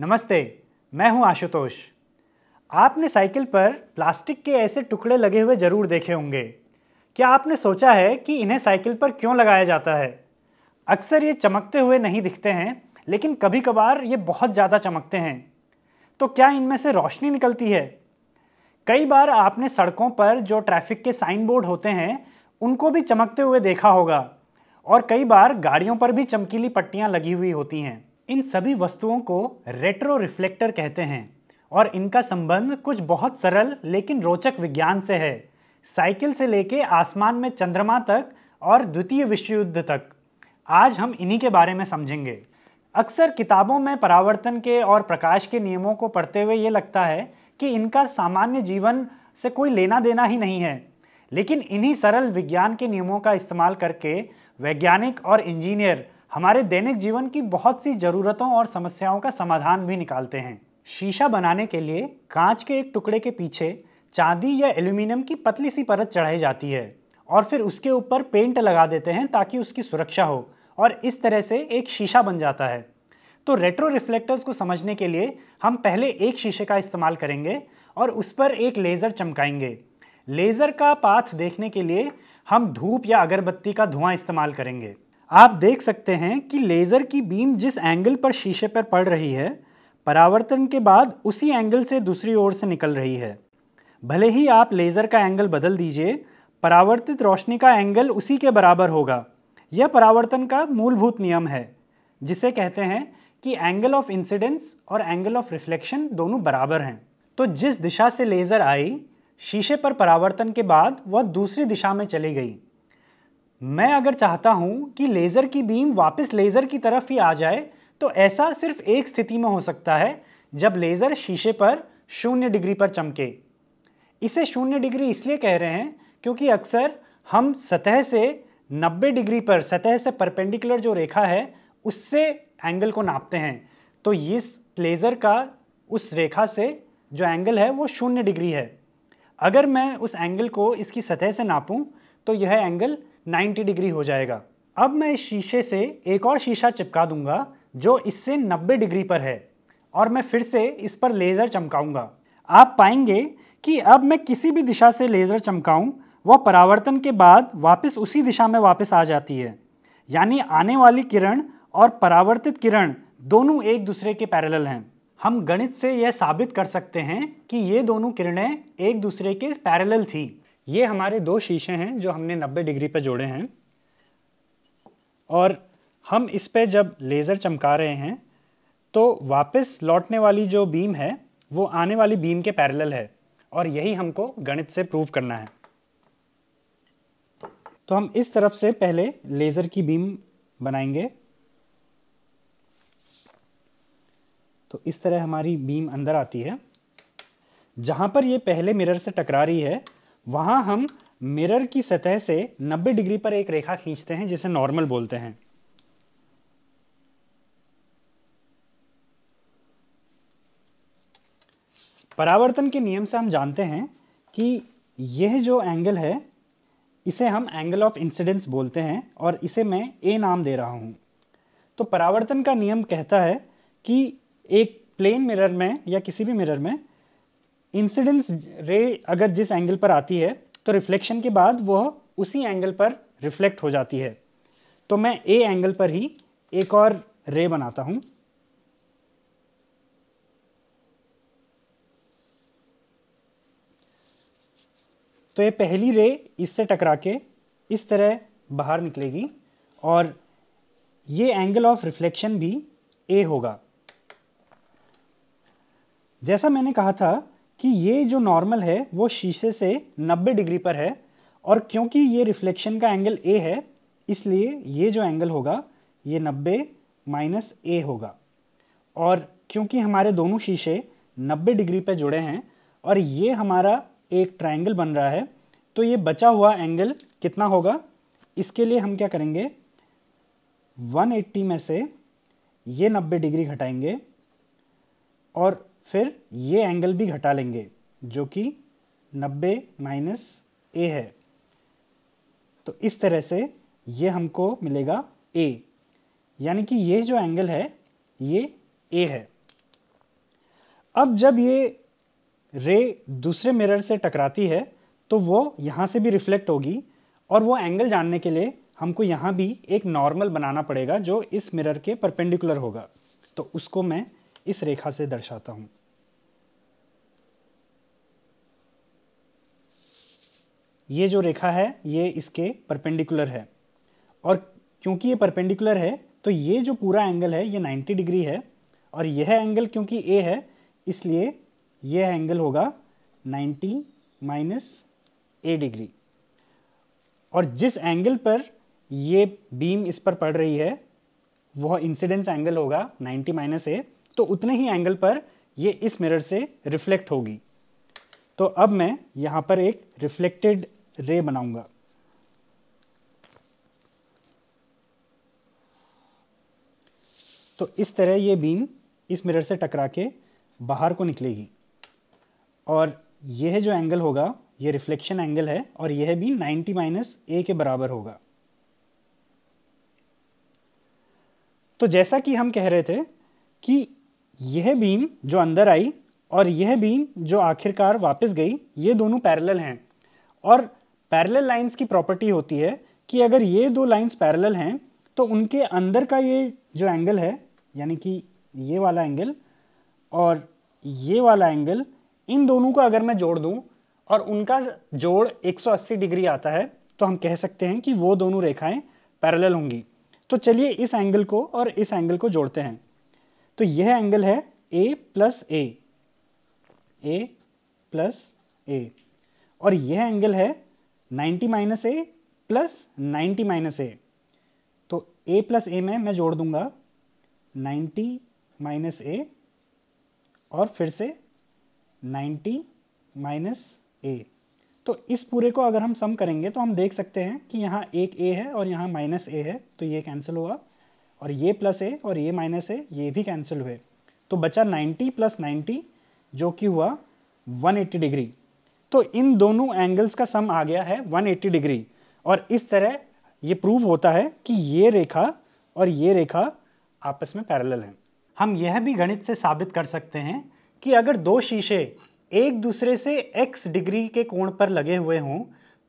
नमस्ते मैं हूं आशुतोष आपने साइकिल पर प्लास्टिक के ऐसे टुकड़े लगे हुए ज़रूर देखे होंगे क्या आपने सोचा है कि इन्हें साइकिल पर क्यों लगाया जाता है अक्सर ये चमकते हुए नहीं दिखते हैं लेकिन कभी कभार ये बहुत ज़्यादा चमकते हैं तो क्या इनमें से रोशनी निकलती है कई बार आपने सड़कों पर जो ट्रैफिक के साइन बोर्ड होते हैं उनको भी चमकते हुए देखा होगा और कई बार गाड़ियों पर भी चमकीली पट्टियाँ लगी हुई होती हैं इन सभी वस्तुओं को रेट्रो रिफ्लेक्टर कहते हैं और इनका संबंध कुछ बहुत सरल लेकिन रोचक विज्ञान से है साइकिल से लेके आसमान में चंद्रमा तक और द्वितीय विश्व युद्ध तक आज हम इन्हीं के बारे में समझेंगे अक्सर किताबों में परावर्तन के और प्रकाश के नियमों को पढ़ते हुए ये लगता है कि इनका सामान्य जीवन से कोई लेना देना ही नहीं है लेकिन इन्हीं सरल विज्ञान के नियमों का इस्तेमाल करके वैज्ञानिक और इंजीनियर हमारे दैनिक जीवन की बहुत सी ज़रूरतों और समस्याओं का समाधान भी निकालते हैं शीशा बनाने के लिए कांच के एक टुकड़े के पीछे चांदी या एल्यूमिनियम की पतली सी परत चढ़ाई जाती है और फिर उसके ऊपर पेंट लगा देते हैं ताकि उसकी सुरक्षा हो और इस तरह से एक शीशा बन जाता है तो रेट्रो रिफ्लेक्टर्स को समझने के लिए हम पहले एक शीशे का इस्तेमाल करेंगे और उस पर एक लेज़र चमकाएंगे लेज़र का पाथ देखने के लिए हम धूप या अगरबत्ती का धुआं इस्तेमाल करेंगे आप देख सकते हैं कि लेज़र की बीम जिस एंगल पर शीशे पर पड़ रही है परावर्तन के बाद उसी एंगल से दूसरी ओर से निकल रही है भले ही आप लेज़र का एंगल बदल दीजिए परावर्तित रोशनी का एंगल उसी के बराबर होगा यह परावर्तन का मूलभूत नियम है जिसे कहते हैं कि एंगल ऑफ इंसिडेंस और एंगल ऑफ रिफ्लेक्शन दोनों बराबर हैं तो जिस दिशा से लेज़र आई शीशे पर परावर्तन के बाद वह दूसरी दिशा में चली गई मैं अगर चाहता हूँ कि लेज़र की बीम वापस लेज़र की तरफ ही आ जाए तो ऐसा सिर्फ एक स्थिति में हो सकता है जब लेज़र शीशे पर शून्य डिग्री पर चमके इसे शून्य डिग्री इसलिए कह रहे हैं क्योंकि अक्सर हम सतह से 90 डिग्री पर सतह से परपेंडिकुलर जो रेखा है उससे एंगल को नापते हैं तो इस लेज़र का उस रेखा से जो एंगल है वो शून्य डिग्री है अगर मैं उस एंगल को इसकी सतह से नापूं तो यह एंगल 90 डिग्री हो जाएगा अब मैं इस शीशे से एक और शीशा चिपका दूंगा जो इससे 90 डिग्री पर है और मैं फिर से इस पर लेज़र चमकाऊंगा आप पाएंगे कि अब मैं किसी भी दिशा से लेज़र चमकाऊं वह परावर्तन के बाद वापस उसी दिशा में वापस आ जाती है यानी आने वाली किरण और परावर्तित किरण दोनों एक दूसरे के पैरेलल हैं हम गणित से यह साबित कर सकते हैं कि ये दोनों किरणें एक दूसरे के पैरेलल थी ये हमारे दो शीशे हैं जो हमने 90 डिग्री पर जोड़े हैं और हम इस पर जब लेज़र चमका रहे हैं तो वापस लौटने वाली जो बीम है वो आने वाली बीम के पैरेलल है और यही हमको गणित से प्रूव करना है तो हम इस तरफ से पहले लेज़र की बीम बनाएंगे तो इस तरह हमारी बीम अंदर आती है जहाँ पर ये पहले मिरर से टकरा रही है वहां हम मिरर की सतह से 90 डिग्री पर एक रेखा खींचते हैं जिसे नॉर्मल बोलते हैं परावर्तन के नियम से हम जानते हैं कि यह जो एंगल है इसे हम एंगल ऑफ इंसिडेंस बोलते हैं और इसे मैं ए नाम दे रहा हूं तो परावर्तन का नियम कहता है कि एक प्लेन मिरर में या किसी भी मिरर में इंसिडेंस रे अगर जिस एंगल पर आती है तो रिफ्लेक्शन के बाद वह उसी एंगल पर रिफ्लेक्ट हो जाती है तो मैं ए एंगल पर ही एक और रे बनाता हूं तो ये पहली रे इससे टकरा के इस तरह बाहर निकलेगी और ये एंगल ऑफ रिफ्लेक्शन भी ए होगा जैसा मैंने कहा था कि ये जो नॉर्मल है वो शीशे से 90 डिग्री पर है और क्योंकि ये रिफ्लेक्शन का एंगल ए है इसलिए ये जो एंगल होगा ये 90 माइनस ए होगा और क्योंकि हमारे दोनों शीशे 90 डिग्री पर जुड़े हैं और ये हमारा एक ट्रायंगल बन रहा है तो ये बचा हुआ एंगल कितना होगा इसके लिए हम क्या करेंगे 180 में से ये 90 डिग्री घटाएंगे और फिर ये एंगल भी घटा लेंगे जो कि 90 माइनस ए है तो इस तरह से ये हमको मिलेगा ए यानी कि ये जो एंगल है ये ए है अब जब ये रे दूसरे मिरर से टकराती है तो वो यहाँ से भी रिफ्लेक्ट होगी और वो एंगल जानने के लिए हमको यहाँ भी एक नॉर्मल बनाना पड़ेगा जो इस मिरर के परपेंडिकुलर होगा तो उसको मैं इस रेखा से दर्शाता हूं ये जो रेखा है ये इसके परपेंडिकुलर है और क्योंकि ये परपेंडिकुलर है तो ये जो पूरा एंगल है ये 90 डिग्री है और यह एंगल क्योंकि ए है इसलिए यह एंगल होगा 90 माइनस ए डिग्री और जिस एंगल पर यह बीम इस पर पड़ रही है वह इंसिडेंस एंगल होगा 90 माइनस ए तो उतने ही एंगल पर ये इस मिरर से रिफ्लेक्ट होगी तो अब मैं यहां पर एक रिफ्लेक्टेड रे बनाऊंगा तो इस तरह ये बीम इस मिरर से टकरा के बाहर को निकलेगी और यह जो एंगल होगा यह रिफ्लेक्शन एंगल है और यह भी 90 माइनस ए के बराबर होगा तो जैसा कि हम कह रहे थे कि यह बीम जो अंदर आई और यह बीम जो आखिरकार वापस गई ये दोनों पैरेलल हैं और पैरेलल लाइंस की प्रॉपर्टी होती है कि अगर ये दो लाइंस पैरेलल हैं तो उनके अंदर का ये जो एंगल है यानी कि ये वाला एंगल और ये वाला एंगल इन दोनों को अगर मैं जोड़ दूं और उनका जोड़ 180 डिग्री आता है तो हम कह सकते हैं कि वो दोनों रेखाएं पैरेलल होंगी तो चलिए इस एंगल को और इस एंगल को जोड़ते हैं तो यह एंगल है ए प्लस ए ए प्लस ए और यह एंगल है 90 minus A plus ninety minus A तो ए प्लस ए में मैं जोड़ दूंगा 90 माइनस ए और फिर से 90 माइनस ए तो इस पूरे को अगर हम सम करेंगे तो हम देख सकते हैं कि यहाँ एक ए है और यहाँ माइनस ए है तो ये कैंसिल हुआ और ये प्लस ए और ये माइनस ए ये भी कैंसिल हुए तो बचा 90 प्लस 90 जो कि हुआ 180 डिग्री तो इन दोनों एंगल्स का सम आ गया है 180 डिग्री और इस तरह ये प्रूव होता है कि ये रेखा और ये रेखा आपस में पैरेलल हैं हम यह भी गणित से साबित कर सकते हैं कि अगर दो शीशे एक दूसरे से x डिग्री के कोण पर लगे हुए हों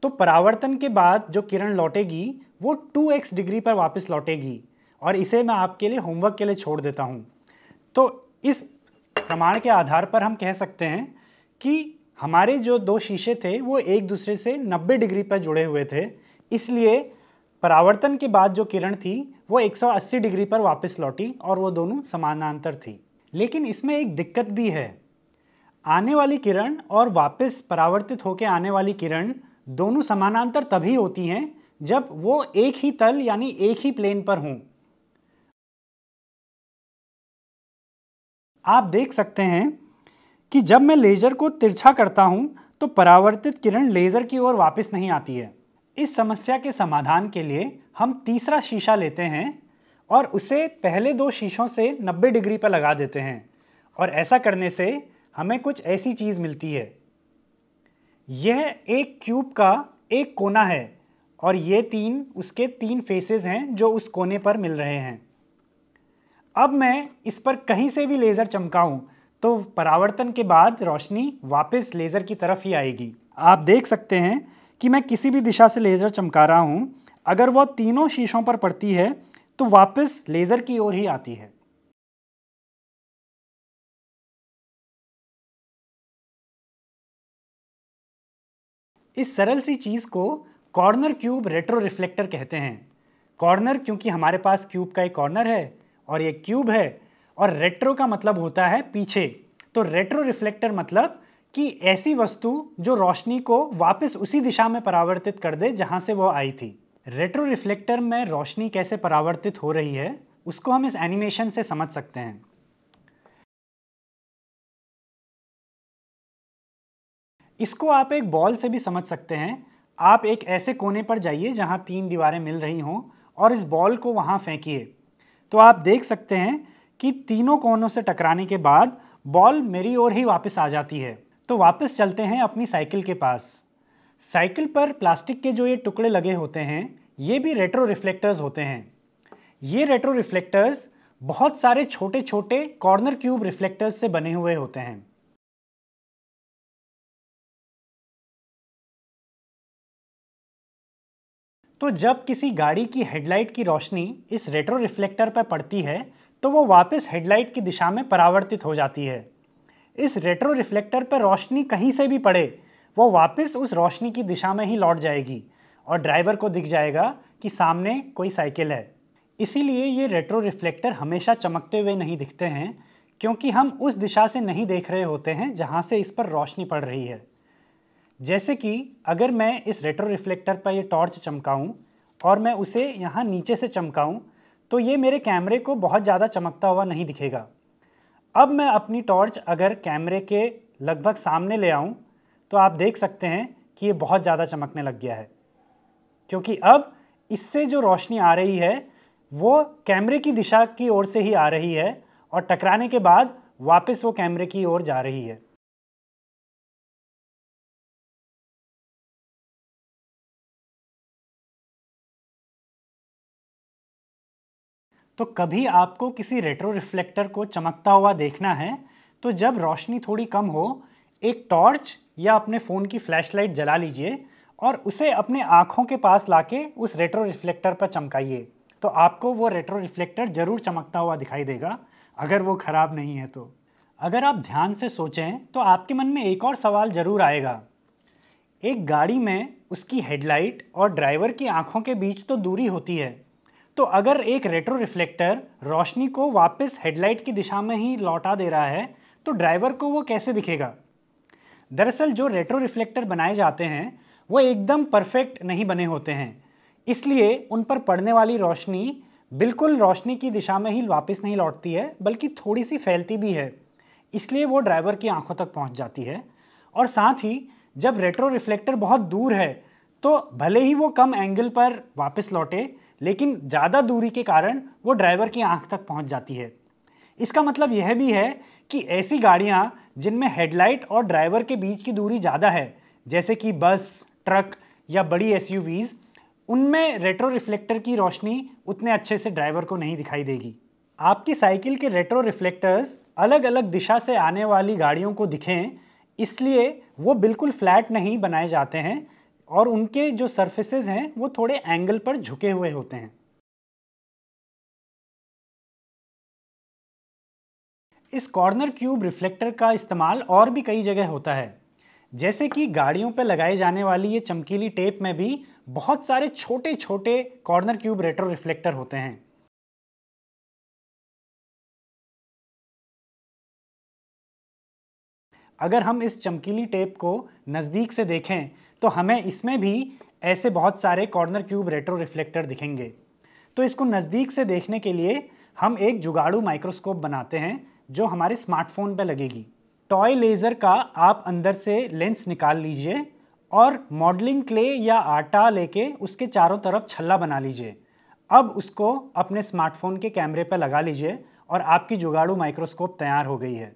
तो परावर्तन के बाद जो किरण लौटेगी वो 2x डिग्री पर वापस लौटेगी और इसे मैं आपके लिए होमवर्क के लिए छोड़ देता हूँ तो इस प्रमाण के आधार पर हम कह सकते हैं कि हमारे जो दो शीशे थे वो एक दूसरे से 90 डिग्री पर जुड़े हुए थे इसलिए परावर्तन के बाद जो किरण थी वो 180 डिग्री पर वापस लौटी और वो दोनों समानांतर थी लेकिन इसमें एक दिक्कत भी है आने वाली किरण और वापस परावर्तित होकर आने वाली किरण दोनों समानांतर तभी होती हैं जब वो एक ही तल यानी एक ही प्लेन पर हों आप देख सकते हैं कि जब मैं लेज़र को तिरछा करता हूँ तो परावर्तित किरण लेज़र की ओर वापस नहीं आती है इस समस्या के समाधान के लिए हम तीसरा शीशा लेते हैं और उसे पहले दो शीशों से 90 डिग्री पर लगा देते हैं और ऐसा करने से हमें कुछ ऐसी चीज़ मिलती है यह एक क्यूब का एक कोना है और ये तीन उसके तीन फेसेस हैं जो उस कोने पर मिल रहे हैं अब मैं इस पर कहीं से भी लेज़र चमकाऊं तो परावर्तन के बाद रोशनी वापस लेज़र की तरफ ही आएगी आप देख सकते हैं कि मैं किसी भी दिशा से लेज़र चमका रहा हूँ अगर वह तीनों शीशों पर पड़ती है तो वापस लेज़र की ओर ही आती है इस सरल सी चीज़ को कॉर्नर क्यूब रेट्रो रिफ्लेक्टर कहते हैं कॉर्नर क्योंकि हमारे पास क्यूब का एक कॉर्नर है और ये क्यूब है और रेट्रो का मतलब होता है पीछे तो रेट्रो रिफ्लेक्टर मतलब कि ऐसी वस्तु जो रोशनी को वापस उसी दिशा में परावर्तित कर दे जहां से वो आई थी रेट्रो रिफ्लेक्टर में रोशनी कैसे परावर्तित हो रही है उसको हम इस एनिमेशन से समझ सकते हैं इसको आप एक बॉल से भी समझ सकते हैं आप एक ऐसे कोने पर जाइए जहां तीन दीवारें मिल रही हों और इस बॉल को वहां फेंकिए तो आप देख सकते हैं कि तीनों कोनों से टकराने के बाद बॉल मेरी ओर ही वापस आ जाती है तो वापस चलते हैं अपनी साइकिल के पास साइकिल पर प्लास्टिक के जो ये टुकड़े लगे होते हैं ये भी रेट्रो रिफ्लेक्टर्स होते हैं ये रेट्रो रिफ्लेक्टर्स बहुत सारे छोटे छोटे कॉर्नर क्यूब रिफ्लेक्टर्स से बने हुए होते हैं तो जब किसी गाड़ी की हेडलाइट की रोशनी इस रेट्रो रिफ्लेक्टर पर पड़ती है तो वो वापस हेडलाइट की दिशा में परावर्तित हो जाती है इस रेट्रो रिफ्लेक्टर पर रोशनी कहीं से भी पड़े वो वापस उस रोशनी की दिशा में ही लौट जाएगी और ड्राइवर को दिख जाएगा कि सामने कोई साइकिल है इसीलिए ये रेट्रो रिफ्लेक्टर हमेशा चमकते हुए नहीं दिखते हैं क्योंकि हम उस दिशा से नहीं देख रहे होते हैं जहाँ से इस पर रोशनी पड़ रही है जैसे कि अगर मैं इस रेट्रो रिफ्लेक्टर पर यह टॉर्च चमकाऊं और मैं उसे यहाँ नीचे से चमकाऊं तो ये मेरे कैमरे को बहुत ज़्यादा चमकता हुआ नहीं दिखेगा अब मैं अपनी टॉर्च अगर कैमरे के लगभग सामने ले आऊं तो आप देख सकते हैं कि ये बहुत ज़्यादा चमकने लग गया है क्योंकि अब इससे जो रोशनी आ रही है वो कैमरे की दिशा की ओर से ही आ रही है और टकराने के बाद वापस वो कैमरे की ओर जा रही है तो कभी आपको किसी रेट्रो रिफ्लेक्टर को चमकता हुआ देखना है तो जब रोशनी थोड़ी कम हो एक टॉर्च या अपने फ़ोन की फ्लैशलाइट जला लीजिए और उसे अपने आँखों के पास लाके उस रेट्रो रिफ्लेक्टर पर चमकाइए तो आपको वो रेट्रो रिफ्लेक्टर ज़रूर चमकता हुआ दिखाई देगा अगर वो ख़राब नहीं है तो अगर आप ध्यान से सोचें तो आपके मन में एक और सवाल ज़रूर आएगा एक गाड़ी में उसकी हेडलाइट और ड्राइवर की आँखों के बीच तो दूरी होती है तो अगर एक रेट्रो रिफ्लेक्टर रोशनी को वापस हेडलाइट की दिशा में ही लौटा दे रहा है तो ड्राइवर को वो कैसे दिखेगा दरअसल जो रेट्रो रिफ्लेक्टर बनाए जाते हैं वो एकदम परफेक्ट नहीं बने होते हैं इसलिए उन पर पड़ने वाली रोशनी बिल्कुल रोशनी की दिशा में ही वापस नहीं लौटती है बल्कि थोड़ी सी फैलती भी है इसलिए वो ड्राइवर की आंखों तक पहुंच जाती है और साथ ही जब रेट्रो रिफ्लेक्टर बहुत दूर है तो भले ही वो कम एंगल पर वापस लौटे लेकिन ज़्यादा दूरी के कारण वो ड्राइवर की आंख तक पहुंच जाती है इसका मतलब यह भी है कि ऐसी गाड़ियां जिनमें हेडलाइट और ड्राइवर के बीच की दूरी ज़्यादा है जैसे कि बस ट्रक या बड़ी एस उनमें रेट्रो रिफ्लेक्टर की रोशनी उतने अच्छे से ड्राइवर को नहीं दिखाई देगी आपकी साइकिल के रेट्रो रिफ्लेक्टर्स अलग अलग दिशा से आने वाली गाड़ियों को दिखें इसलिए वो बिल्कुल फ्लैट नहीं बनाए जाते हैं और उनके जो सर्फेसेज हैं वो थोड़े एंगल पर झुके हुए होते हैं इस कॉर्नर क्यूब रिफ्लेक्टर का इस्तेमाल और भी कई जगह होता है जैसे कि गाड़ियों पर लगाए जाने वाली ये चमकीली टेप में भी बहुत सारे छोटे छोटे कॉर्नर क्यूब रेट्रो रिफ्लेक्टर होते हैं अगर हम इस चमकीली टेप को नज़दीक से देखें तो हमें इसमें भी ऐसे बहुत सारे कॉर्नर क्यूब रेट्रो रिफ्लेक्टर दिखेंगे तो इसको नज़दीक से देखने के लिए हम एक जुगाड़ू माइक्रोस्कोप बनाते हैं जो हमारे स्मार्टफोन पर लगेगी टॉय लेज़र का आप अंदर से लेंस निकाल लीजिए और मॉडलिंग क्ले या आटा लेके उसके चारों तरफ छल्ला बना लीजिए अब उसको अपने स्मार्टफोन के कैमरे पर लगा लीजिए और आपकी जुगाड़ू माइक्रोस्कोप तैयार हो गई है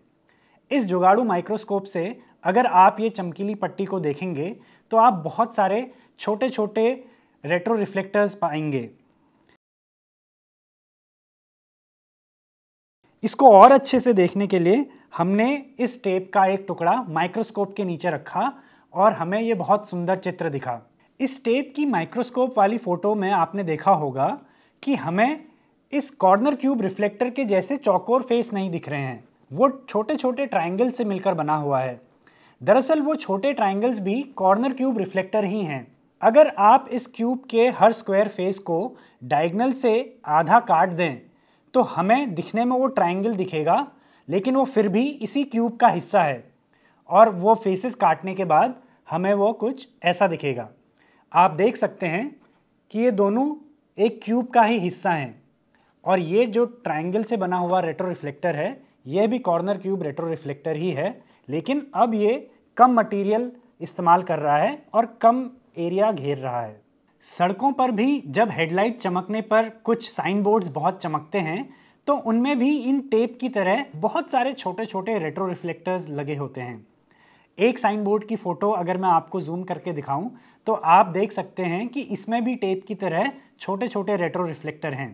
इस जुगाड़ू माइक्रोस्कोप से अगर आप ये चमकीली पट्टी को देखेंगे तो आप बहुत सारे छोटे छोटे रेट्रो रिफ्लेक्टर्स पाएंगे इसको और अच्छे से देखने के लिए हमने इस टेप का एक टुकड़ा माइक्रोस्कोप के नीचे रखा और हमें ये बहुत सुंदर चित्र दिखा इस टेप की माइक्रोस्कोप वाली फ़ोटो में आपने देखा होगा कि हमें इस कॉर्नर क्यूब रिफ्लेक्टर के जैसे चौकोर फेस नहीं दिख रहे हैं वो छोटे छोटे ट्रायंगल से मिलकर बना हुआ है दरअसल वो छोटे ट्राइंगल्स भी कॉर्नर क्यूब रिफ्लेक्टर ही हैं अगर आप इस क्यूब के हर स्क्वायर फेस को डायगनल से आधा काट दें तो हमें दिखने में वो ट्राइंगल दिखेगा लेकिन वो फिर भी इसी क्यूब का हिस्सा है और वो फेसेस काटने के बाद हमें वो कुछ ऐसा दिखेगा आप देख सकते हैं कि ये दोनों एक क्यूब का ही हिस्सा हैं और ये जो ट्राइंगल से बना हुआ रेट्रो रिफ्लेक्टर है ये भी कॉर्नर क्यूब रेट्रो रिफ्लेक्टर ही है लेकिन अब ये कम मटेरियल इस्तेमाल कर रहा है और कम एरिया घेर रहा है सड़कों पर भी जब हेडलाइट चमकने पर कुछ साइन बोर्ड्स बहुत चमकते हैं तो उनमें भी इन टेप की तरह बहुत सारे छोटे छोटे रेट्रो रिफ्लेक्टर्स लगे होते हैं एक साइन बोर्ड की फ़ोटो अगर मैं आपको जूम करके दिखाऊं तो आप देख सकते हैं कि इसमें भी टेप की तरह छोटे छोटे रेट्रो रिफ्लेक्टर हैं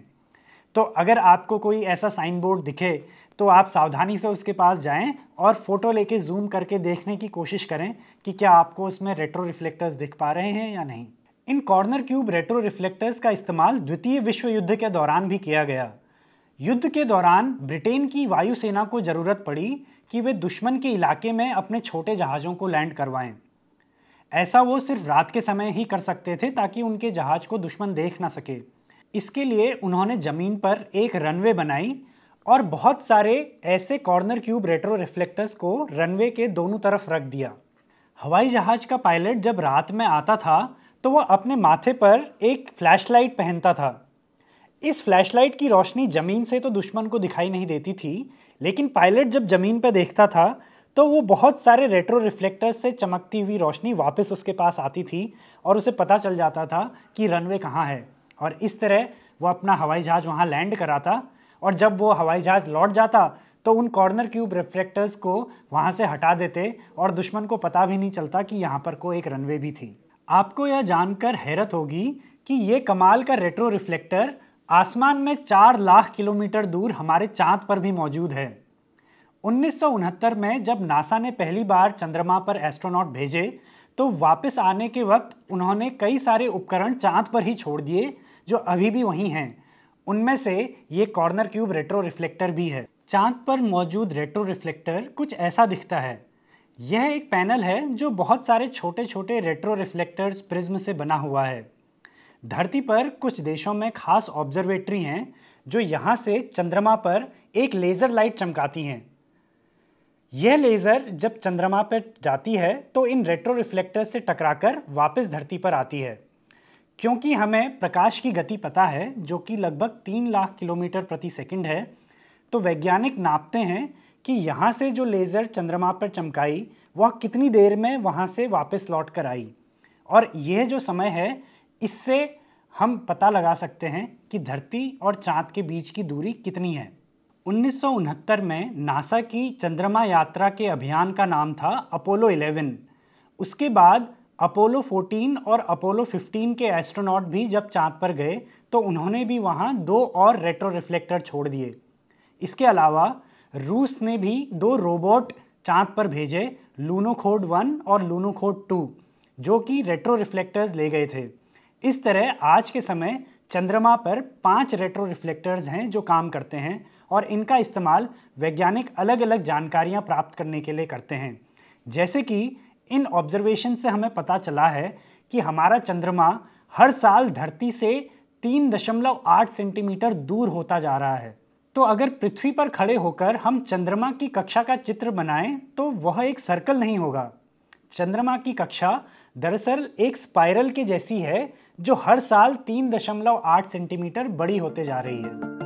तो अगर आपको कोई ऐसा साइन बोर्ड दिखे तो आप सावधानी से उसके पास जाएं और फ़ोटो लेके जूम करके देखने की कोशिश करें कि क्या आपको उसमें रेट्रो रिफ्लेक्टर्स दिख पा रहे हैं या नहीं इन कॉर्नर क्यूब रेट्रो रिफ्लेक्टर्स का इस्तेमाल द्वितीय विश्व युद्ध के दौरान भी किया गया युद्ध के दौरान ब्रिटेन की वायुसेना को ज़रूरत पड़ी कि वे दुश्मन के इलाके में अपने छोटे जहाज़ों को लैंड करवाएं ऐसा वो सिर्फ रात के समय ही कर सकते थे ताकि उनके जहाज़ को दुश्मन देख ना सके इसके लिए उन्होंने ज़मीन पर एक रनवे बनाई और बहुत सारे ऐसे कॉर्नर क्यूब रेट्रो रिफ्लेक्टर्स को रनवे के दोनों तरफ रख दिया हवाई जहाज का पायलट जब रात में आता था तो वह अपने माथे पर एक फ्लैशलाइट पहनता था इस फ्लैशलाइट की रोशनी ज़मीन से तो दुश्मन को दिखाई नहीं देती थी लेकिन पायलट जब ज़मीन पर देखता था तो वो बहुत सारे रेट्रो रिफ्लेक्टर्स से चमकती हुई रोशनी वापस उसके पास आती थी और उसे पता चल जाता था कि रनवे कहाँ है और इस तरह वो अपना हवाई जहाज़ वहाँ लैंड कराता और जब वो हवाई जहाज़ लौट जाता तो उन कॉर्नर क्यूब रिफ्लेक्टर्स को वहाँ से हटा देते और दुश्मन को पता भी नहीं चलता कि यहाँ पर को एक रनवे भी थी आपको यह जानकर हैरत होगी कि ये कमाल का रेट्रो रिफ्लेक्टर आसमान में चार लाख किलोमीटर दूर हमारे चाँद पर भी मौजूद है उन्नीस में जब नासा ने पहली बार चंद्रमा पर एस्ट्रोनॉट भेजे तो वापस आने के वक्त उन्होंने कई सारे उपकरण चाँद पर ही छोड़ दिए जो अभी भी वहीं हैं उनमें से ये कॉर्नर क्यूब रेट्रो रिफ्लेक्टर भी है चांद पर मौजूद रेट्रो रिफ्लेक्टर कुछ ऐसा दिखता है यह एक पैनल है जो बहुत सारे छोटे छोटे रेट्रो रिफ्लेक्टर्स प्रिज्म से बना हुआ है धरती पर कुछ देशों में खास ऑब्जर्वेटरी हैं जो यहाँ से चंद्रमा पर एक लेज़र लाइट चमकाती हैं यह लेज़र जब चंद्रमा पर जाती है तो इन रेट्रो रिफ्लेक्टर्स से टकराकर वापस धरती पर आती है क्योंकि हमें प्रकाश की गति पता है जो कि लगभग तीन लाख किलोमीटर प्रति सेकंड है तो वैज्ञानिक नापते हैं कि यहाँ से जो लेज़र चंद्रमा पर चमकाई वह कितनी देर में वहाँ से वापस लौट कर आई और यह जो समय है इससे हम पता लगा सकते हैं कि धरती और चाँद के बीच की दूरी कितनी है उन्नीस में नासा की चंद्रमा यात्रा के अभियान का नाम था अपोलो 11 उसके बाद अपोलो 14 और अपोलो 15 के एस्ट्रोनॉट भी जब चाँद पर गए तो उन्होंने भी वहाँ दो और रेट्रो रिफ्लेक्टर छोड़ दिए इसके अलावा रूस ने भी दो रोबोट चाँद पर भेजे लूनोखोड वन और लूनोखोड टू जो कि रेट्रो रिफ्लेक्टर्स ले गए थे इस तरह आज के समय चंद्रमा पर पांच रेट्रो रिफ्लेक्टर्स हैं जो काम करते हैं और इनका इस्तेमाल वैज्ञानिक अलग अलग जानकारियां प्राप्त करने के लिए करते हैं जैसे कि इन ऑब्जर्वेशन से हमें पता चला है कि हमारा चंद्रमा हर साल धरती से 3.8 सेंटीमीटर दूर होता जा रहा है तो अगर पृथ्वी पर खड़े होकर हम चंद्रमा की कक्षा का चित्र बनाएं तो वह एक सर्कल नहीं होगा चंद्रमा की कक्षा दरअसल एक स्पाइरल के जैसी है जो हर साल 3.8 सेंटीमीटर बड़ी होते जा रही है